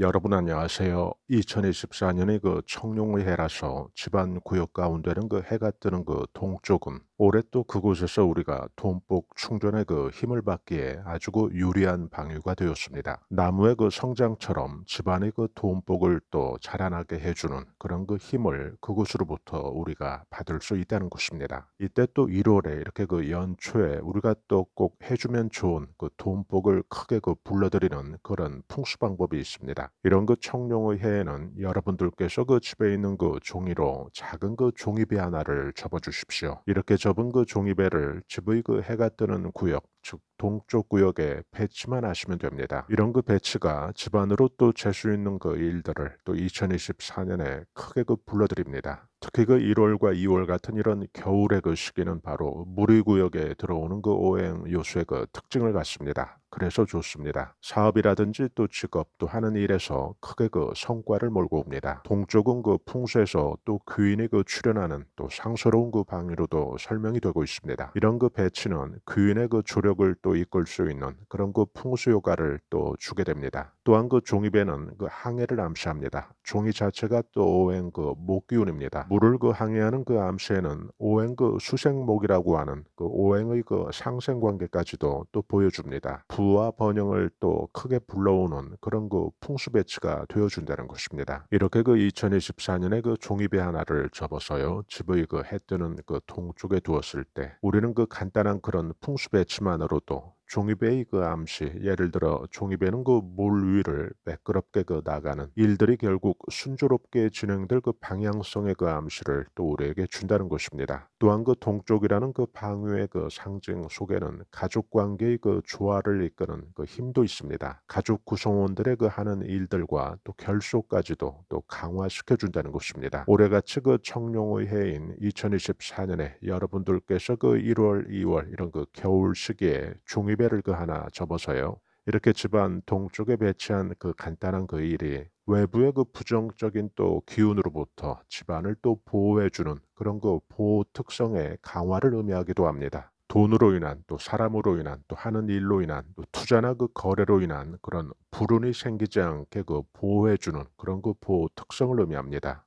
여러분 안녕하세요. 2024년의 그 청룡의 해라서 집안 구역 가운데는 그 해가 뜨는 그 동쪽은 올해 또 그곳에서 우리가 돈복 충전의 그 힘을 받기에 아주 그 유리한 방유가 되었습니다. 나무의 그 성장처럼 집안의 그 돈복을 또 자라나게 해주는 그런 그 힘을 그곳으로부터 우리가 받을 수 있다는 것입니다. 이때 또 1월에 이렇게 그 연초에 우리가 또 꼭 해주면 좋은 그 돈복을 크게 그 불러들이는 그런 풍수 방법이 있습니다. 이런 그 청룡의 해에는 여러분들께서 그 집에 있는 그 종이로 작은 그 종이비 하나를 접어주십시오. 이렇게 저 접은 그 종이배를 집의 그 해가 뜨는 구역, 즉 동쪽 구역에 배치만 하시면 됩니다. 이런 그 배치가 집안으로 또 재수 있는 그 일들을 또 2024년에 크게 그 불러드립니다. 특히 그 1월과 2월 같은 이런 겨울의 그 시기는 바로 무리 구역에 들어오는 그 오행 요소의 그 특징을 갖습니다. 그래서 좋습니다. 사업이라든지 또 직업 또 하는 일에서 크게 그 성과를 몰고 옵니다. 동쪽은 그 풍수에서 또 귀인이 그출연하는또 상서로운 그 방위로도 설명이 되고 있습니다. 이런 그 배치는 귀인의 그 조력을 또 이끌 수 있는 그런 그 풍수 효과를 또 주게 됩니다. 또한 그종이배는그 항해를 암시합니다. 종이 자체가 또 오행 그 목기운입니다. 물을 그 항해하는 그암에는 오행 그 수생목이라고 하는 그 오행의 그 상생 관계까지도 또 보여줍니다. 부와 번영을 또 크게 불러오는 그런 그 풍수 배치가 되어준다는 것입니다. 이렇게 그 2024년에 그 종이배 하나를 접어서요 집의 그해 뜨는 그 동쪽에 두었을 때 우리는 그 간단한 그런 풍수 배치만으로도 종이배의 그 암시, 예를 들어 종이배는 그 물 위를 매끄럽게 그 나가는 일들이 결국 순조롭게 진행될 그 방향성의 그 암시를 또 우리에게 준다는 것입니다. 또한 그 동쪽이라는 그 방위의 그 상징 속에는 가족 관계의 그 조화를 이끄는 그 힘도 있습니다. 가족 구성원들의 그 하는 일들과 또 결속까지도 또 강화시켜 준다는 것입니다. 올해같이 그 청룡의 해인 2024년에 여러분들께서 그 1월, 2월 이런 그 겨울 시기에 종이 10배를 그 하나 접어서요. 이렇게 집안 동쪽에 배치한 그 간단한 그 일이 외부의 그 부정적인 또 기운으로부터 집안을 또 보호해주는 그런 그 보호 특성의 강화를 의미하기도 합니다. 돈으로 인한 또 사람으로 인한 또 하는 일로 인한 또 투자나 그 거래로 인한 그런 불운이 생기지 않게 그 보호해주는 그런 그 보호 특성을 의미합니다.